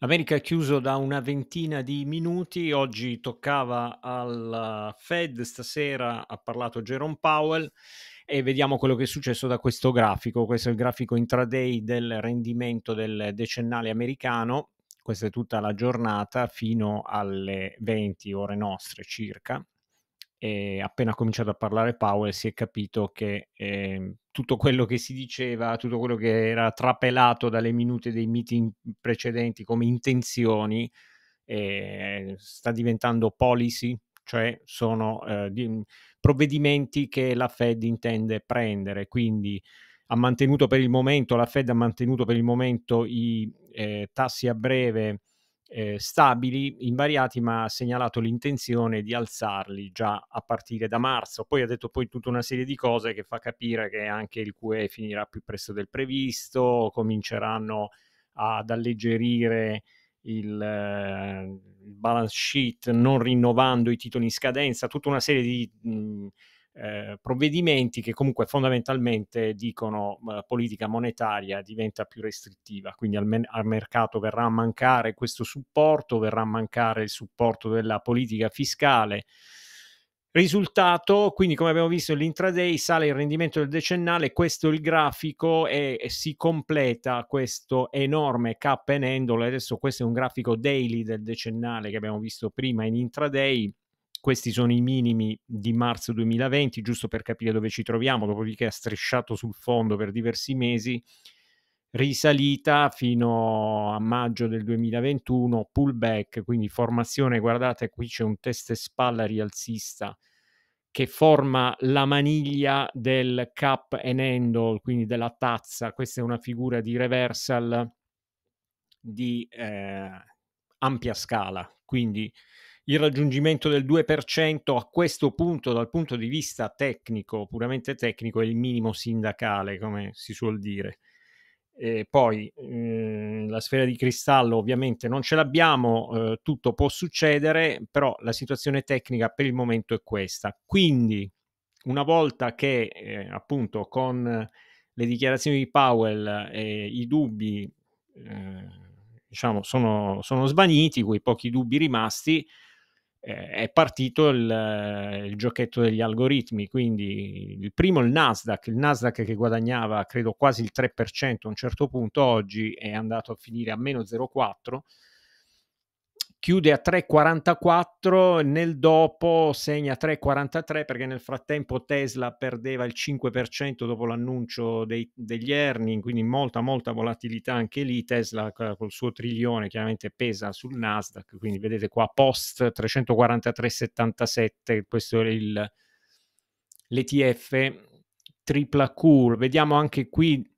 America è chiuso da una ventina di minuti, oggi toccava al eh, Fed, stasera ha parlato Jerome Powell e vediamo quello che è successo da questo grafico. Questo è il grafico intraday del rendimento del decennale americano, questa è tutta la giornata fino alle 20 ore nostre circa e appena ha cominciato a parlare Powell si è capito che eh, tutto quello che si diceva, tutto quello che era trapelato dalle minute dei meeting precedenti come intenzioni, eh, sta diventando policy, cioè sono eh, mhmm, provvedimenti che la Fed intende prendere. Quindi ha mantenuto per il momento, la Fed ha mantenuto per il momento i eh, tassi a breve eh, stabili, invariati, ma ha segnalato l'intenzione di alzarli già a partire da marzo. Poi ha detto poi tutta una serie di cose che fa capire che anche il QE finirà più presto del previsto, cominceranno ad alleggerire il, eh, balance sheet non rinnovando i titoli in scadenza, tutta una serie di... Mh, mm, eh, provvedimenti che comunque fondamentalmente dicono eh, politica monetaria diventa più restrittiva, quindi al, men- al, mercato verrà a mancare questo supporto, verrà a mancare il supporto della politica fiscale. Risultato, quindi come abbiamo visto l'intraday sale il rendimento del decennale, questo è il grafico e, e si completa questo enorme cap and handle, adesso questo è un grafico daily del decennale che abbiamo visto prima in intraday, questi sono i minimi di marzo 2020, giusto per capire dove ci troviamo, dopodiché ha strisciato sul fondo per diversi mesi, risalita fino a maggio del 2021, pullback, quindi formazione, guardate qui c'è un test e spalla rialzista che forma la maniglia del cap and handle, quindi della tazza. Questa è una figura di reversal di eh, ampia scala, quindi il raggiungimento del 2% a questo punto dal punto di vista tecnico, puramente tecnico, è il minimo sindacale, come si suol dire. E poi mh, eh, la sfera di cristallo ovviamente non ce l'abbiamo, eh, tutto può succedere, però la situazione tecnica per il momento è questa. Quindi una volta che eh, appunto con le dichiarazioni di Powell eh, i dubbi eh, diciamo sono, sono svaniti, quei pochi dubbi rimasti, eh, è partito il, il, giochetto degli algoritmi, quindi il primo il Nasdaq, il Nasdaq che guadagnava credo quasi il 3% a un certo punto, oggi è andato a finire a meno 0,4% chiude a 3,44, nel dopo segna 3,43 perché nel frattempo Tesla perdeva il 5% dopo l'annuncio dei, degli earning, quindi molta molta volatilità anche lì, Tesla eh, col suo trilione chiaramente pesa sul Nasdaq, quindi vedete qua post 343,77, questo è il, l'ETF tripla cool, vediamo anche qui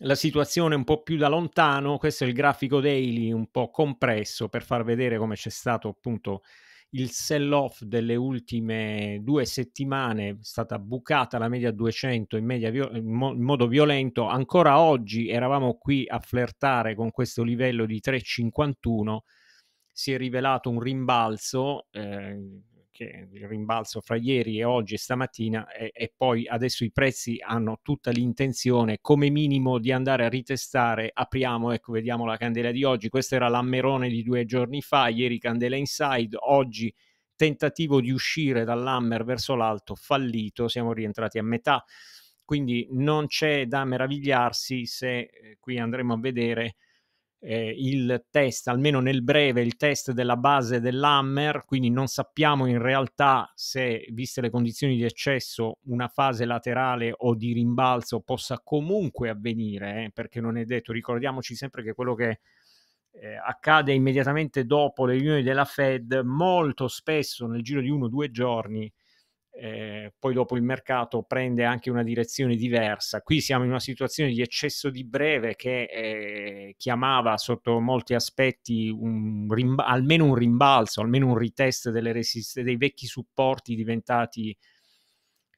la situazione un po' più da lontano, questo è il grafico daily un po' compresso per far vedere come c'è stato appunto il sell-off delle ultime due settimane, è stata bucata la media 200 in, media in modo violento, ancora oggi eravamo qui a flirtare con questo livello di 351, si è rivelato un rimbalzo, eh, perché il rimbalzo fra ieri e oggi e stamattina e, e poi adesso i prezzi hanno tutta l'intenzione come minimo di andare a ritestare, apriamo, ecco vediamo la candela di oggi, questa era l'ammerone di due giorni fa, ieri candela inside, oggi tentativo di uscire dall'hammer verso l'alto fallito, siamo rientrati a metà, quindi non c'è da meravigliarsi se eh, qui andremo a vedere eh, il test, almeno nel breve, il test della base dell'Hammer, quindi non sappiamo in realtà se, viste le condizioni di eccesso, una fase laterale o di rimbalzo possa comunque avvenire, eh, perché non è detto, ricordiamoci sempre che quello che eh, accade immediatamente dopo le riunioni della Fed, molto spesso nel giro di uno o due giorni, eh, poi dopo il mercato prende anche una direzione diversa. Qui siamo in una situazione di eccesso di breve che eh, chiamava sotto molti aspetti un rimba- almeno un rimbalzo, almeno un retest resist- dei vecchi supporti diventati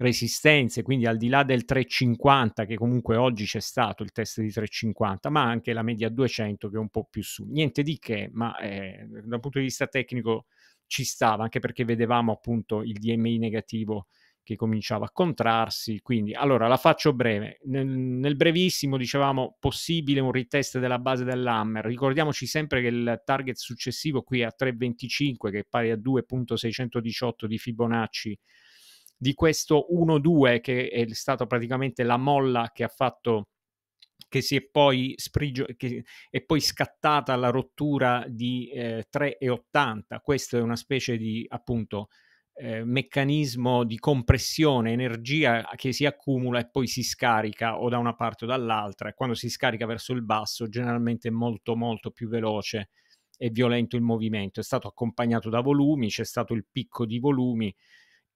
resistenze, quindi al di là del 350 che comunque oggi c'è stato il test di 350, ma anche la media 200 che è un po' più su. Niente di che, ma eh, dal punto di vista tecnico ci stava, anche perché vedevamo appunto il DMI negativo che cominciava a contrarsi. Quindi, allora, la faccio breve. Nel, nel, brevissimo dicevamo possibile un retest della base dell'Hammer. Ricordiamoci sempre che il target successivo qui è a 3,25, che è pari a 2,618 di Fibonacci, di questo 1,2 che è stato praticamente la molla che ha fatto che si è poi, sprigio- che è poi scattata la rottura di eh, 3,80. Questo è una specie di appunto eh, meccanismo di compressione, energia che si accumula e poi si scarica o da una parte o dall'altra. E quando si scarica verso il basso, generalmente è molto, molto più veloce e violento il movimento. È stato accompagnato da volumi, c'è stato il picco di volumi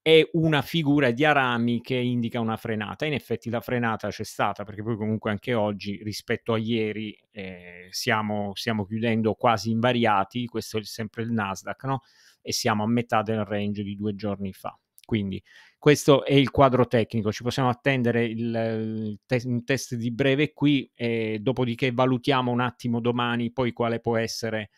è una figura di arami che indica una frenata. In effetti la frenata c'è stata perché poi comunque anche oggi rispetto a ieri eh, siamo, stiamo chiudendo quasi invariati, questo è sempre il Nasdaq, no? e siamo a metà del range di due giorni fa. Quindi questo è il quadro tecnico, ci possiamo attendere il, il te- un test di breve qui, dopodiché valutiamo un attimo domani poi quale può essere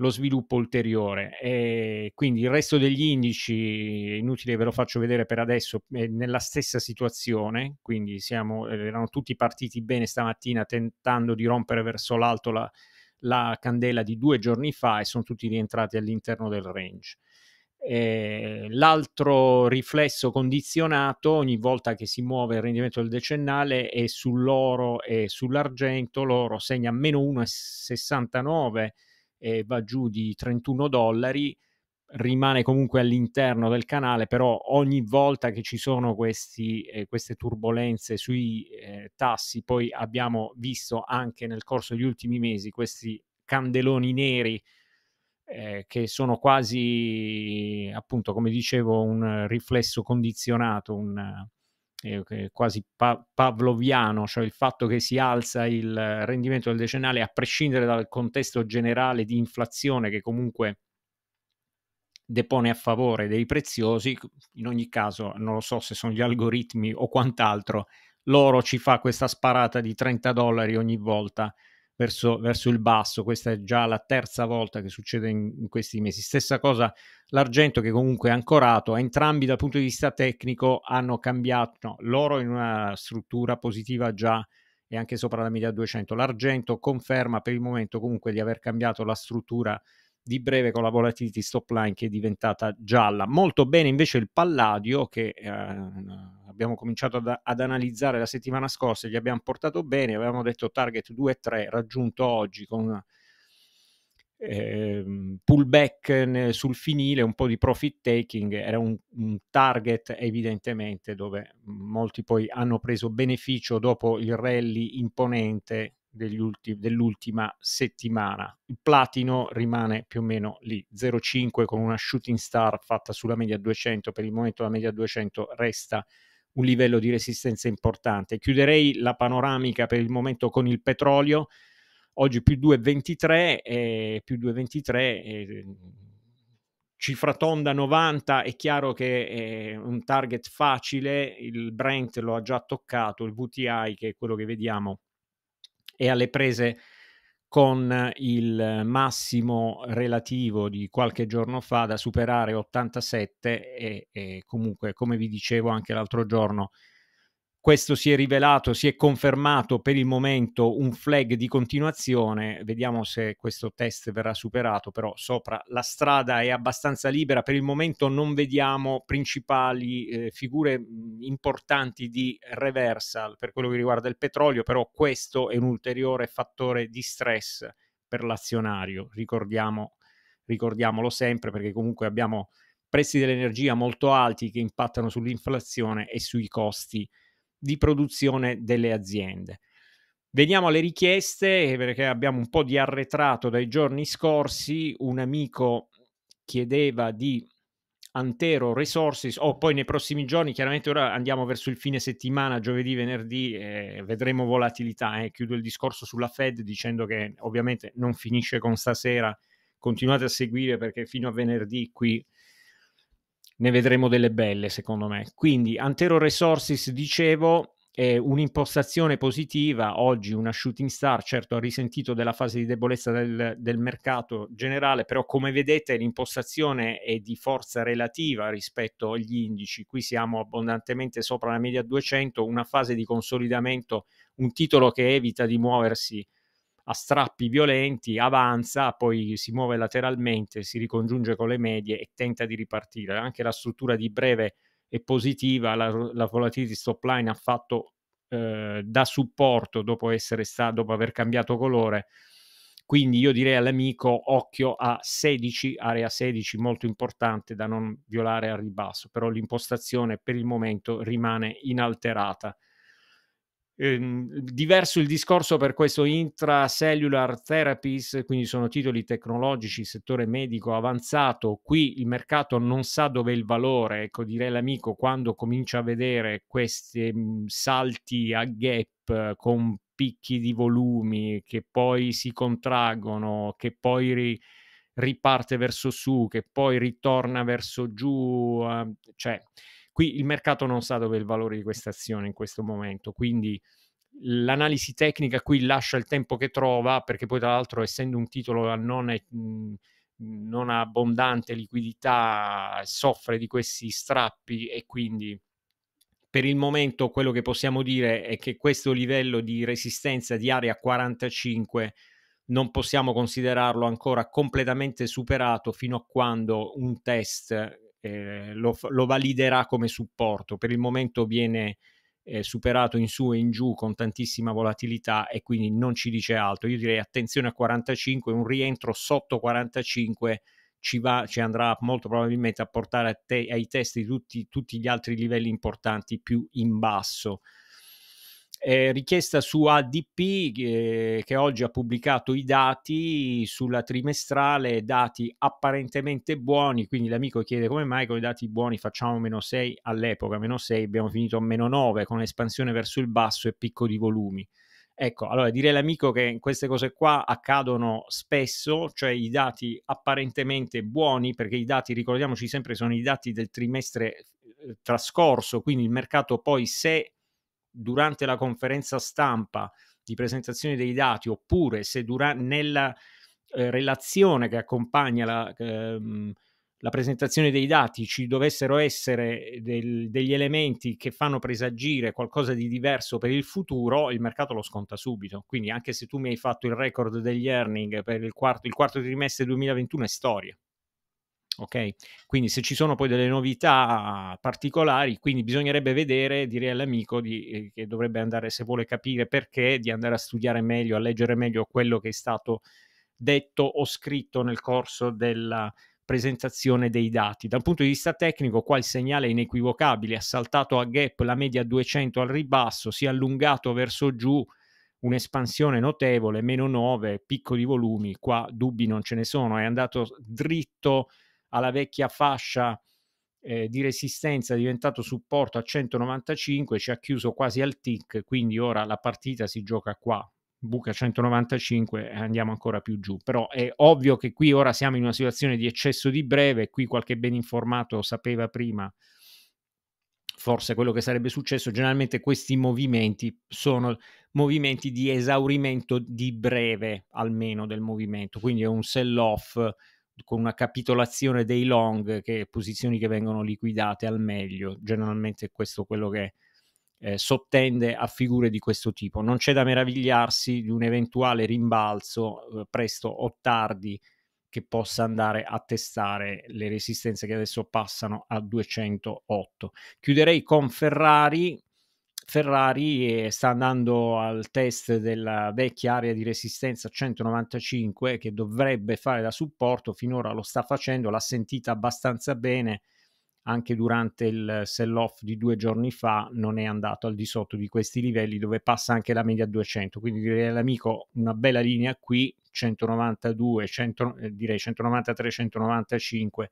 lo sviluppo ulteriore. E quindi il resto degli indici, inutile ve lo faccio vedere per adesso, è nella stessa situazione, quindi siamo, eh, erano tutti partiti bene stamattina tentando di rompere verso l'alto la, la candela di due giorni fa e sono tutti rientrati all'interno del range. Eh, l'altro riflesso condizionato ogni volta che si muove il rendimento del decennale è sull'oro e sull'argento. L'oro segna meno 1,69 e va giù di 31 dollari, rimane comunque all'interno del canale, però ogni volta che ci sono questi, eh, queste turbulenze sui eh, tassi, poi abbiamo visto anche nel corso degli ultimi mesi questi candeloni neri eh, che sono quasi, appunto, come dicevo, un riflesso condizionato, un, eh, quasi pa- pavloviano, cioè il fatto che si alza il rendimento del decennale a prescindere dal contesto generale di inflazione che comunque depone a favore dei preziosi, in ogni caso non lo so se sono gli algoritmi o quant'altro, l'oro ci fa questa sparata di 30 dollari ogni volta verso, verso, il basso. Questa è già la terza volta che succede in, in questi mesi. Stessa cosa l'argento che comunque è ancorato. Entrambi dal punto di vista tecnico hanno cambiato, no, l'oro in una struttura positiva già e anche sopra la media 200. L'argento conferma per il momento comunque di aver cambiato la struttura di breve con la volatility stop line che è diventata gialla. Molto bene invece il Palladio che eh, abbiamo cominciato ad, ad, analizzare la settimana scorsa, gli abbiamo portato bene, avevamo detto target 2-3 e raggiunto oggi con eh, pullback sul finile, un po' di profit taking, era un, un, target evidentemente dove molti poi hanno preso beneficio dopo il rally imponente ulti, dell'ultima settimana. Il platino rimane più o meno lì, 0,5 con una shooting star fatta sulla media 200, per il momento la media 200 resta un livello di resistenza importante. Chiuderei la panoramica per il momento con il petrolio, oggi più 2,23 eh, più 2,23 eh, cifra tonda 90 è chiaro che è un target facile, il Brent lo ha già toccato, il VTI che è quello che vediamo e alle prese con il massimo relativo di qualche giorno fa da superare 87 e, e comunque come vi dicevo anche l'altro giorno questo si è rivelato, si è confermato per il momento un flag di continuazione, vediamo se questo test verrà superato, però sopra la strada è abbastanza libera, per il momento non vediamo principali eh, figure mm, importanti di reversal per quello che riguarda il petrolio, però questo è un ulteriore fattore di stress per l'azionario, Ricordiamo, ricordiamolo sempre perché comunque abbiamo prezzi dell'energia molto alti che impattano sull'inflazione e sui costi di produzione delle aziende. Veniamo alle richieste eh, perché abbiamo un po' di arretrato dai giorni scorsi. Un amico chiedeva di Antero Resources o oh, poi nei prossimi giorni, chiaramente ora andiamo verso il fine settimana, giovedì, venerdì, eh, vedremo volatilità. Eh. Chiudo il discorso sulla Fed dicendo che ovviamente non finisce con stasera, continuate a seguire perché fino a venerdì qui ne vedremo delle belle, secondo me. Quindi, Antero Resources, dicevo, è un'impostazione positiva. Oggi una shooting star, certo, ha risentito della fase di debolezza del, del mercato generale, però come vedete l'impostazione è di forza relativa rispetto agli indici. Qui siamo abbondantemente sopra la media 200, una fase di consolidamento, un titolo che evita di muoversi a strappi violenti, avanza, poi si muove lateralmente, si ricongiunge con le medie e tenta di ripartire. Anche la struttura di breve è positiva, la, la volatility stop line ha fatto eh, da supporto dopo, essere sta, dopo aver cambiato colore. Quindi io direi all'amico occhio a 16, area 16 molto importante da non violare al ribasso, però l'impostazione per il momento rimane inalterata. Ehm, diverso il discorso per questo intracellular therapies, quindi sono titoli tecnologici, settore medico avanzato. Qui il mercato non sa dove è il valore, ecco direi l'amico quando comincia a vedere questi ehm, salti a gap con picchi di volumi che poi si contraggono, che poi ri- riparte verso su, che poi ritorna verso giù, ehm, cioè Qui il mercato non sa dove è il valore di questa azione in questo momento, quindi l'analisi tecnica qui lascia il tempo che trova, perché poi tra l'altro essendo un titolo non, è, mhmm, non ha abbondante liquidità, soffre di questi strappi e quindi per il momento quello che possiamo dire è che questo livello di resistenza di area 45 non possiamo considerarlo ancora completamente superato fino a quando un test eh, lo, lo, validerà come supporto. Per il momento viene eh, superato in su e in giù con tantissima volatilità e quindi non ci dice altro. Io direi attenzione a 45, un rientro sotto 45 ci, va, ci andrà molto probabilmente a portare a te, ai test di tutti, tutti gli altri livelli importanti più in basso eh, richiesta su ADP eh, che oggi ha pubblicato i dati sulla trimestrale, dati apparentemente buoni, quindi l'amico chiede come mai con i dati buoni facciamo meno 6 all'epoca, meno 6 abbiamo finito a meno 9 con espansione verso il basso e picco di volumi. Ecco, allora direi all'amico che queste cose qua accadono spesso, cioè i dati apparentemente buoni, perché i dati, ricordiamoci sempre, sono i dati del trimestre eh, trascorso, quindi il mercato poi se durante la conferenza stampa di presentazione dei dati oppure se dura- nella eh, relazione che accompagna la, ehm, la, presentazione dei dati ci dovessero essere del, degli elementi che fanno presagire qualcosa di diverso per il futuro, il mercato lo sconta subito. Quindi anche se tu mi hai fatto il record degli earning per il quarto, il quarto trimestre 2021 è storia ok? Quindi se ci sono poi delle novità particolari, quindi bisognerebbe vedere, direi all'amico di, eh, che dovrebbe andare, se vuole capire perché, di andare a studiare meglio, a leggere meglio quello che è stato detto o scritto nel corso della presentazione dei dati. Dal punto di vista tecnico, qua il segnale è inequivocabile, ha saltato a gap la media 200 al ribasso, si è allungato verso giù, un'espansione notevole, meno 9, picco di volumi, qua dubbi non ce ne sono, è andato dritto alla vecchia fascia eh, di resistenza è diventato supporto a 195, ci ha chiuso quasi al tick, quindi ora la partita si gioca qua, buca 195 e andiamo ancora più giù. Però è ovvio che qui ora siamo in una situazione di eccesso di breve, qui qualche ben informato sapeva prima forse quello che sarebbe successo, generalmente questi movimenti sono movimenti di esaurimento di breve almeno del movimento, quindi è un sell-off con una capitolazione dei long, che posizioni che vengono liquidate al meglio, generalmente è questo quello che eh, sottende a figure di questo tipo. Non c'è da meravigliarsi di un eventuale rimbalzo eh, presto o tardi che possa andare a testare le resistenze che adesso passano a 208. Chiuderei con Ferrari Ferrari sta andando al test della vecchia area di resistenza 195 che dovrebbe fare da supporto, finora lo sta facendo, l'ha sentita abbastanza bene anche durante il sell-off di due giorni fa non è andato al di sotto di questi livelli dove passa anche la media 200 quindi direi all'amico una bella linea qui 192 100, eh, direi 193 195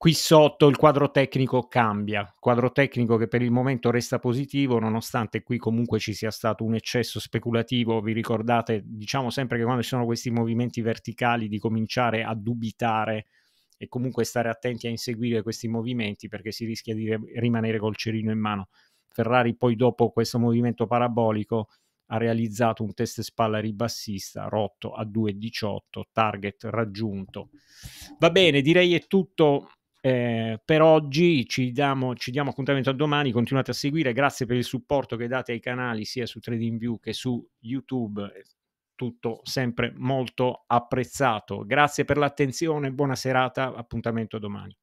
Qui sotto il quadro tecnico cambia, quadro tecnico che per il momento resta positivo, nonostante qui comunque ci sia stato un eccesso speculativo. Vi ricordate, diciamo sempre che quando ci sono questi movimenti verticali di cominciare a dubitare e comunque stare attenti a inseguire questi movimenti perché si rischia di rimanere col cerino in mano. Ferrari poi dopo questo movimento parabolico ha realizzato un test spalla ribassista rotto a 2,18, target raggiunto. Va bene, direi è tutto eh, per oggi ci diamo, ci diamo, appuntamento a domani, continuate a seguire, grazie per il supporto che date ai canali sia su TradingView che su YouTube, tutto sempre molto apprezzato. Grazie per l'attenzione, buona serata, appuntamento domani.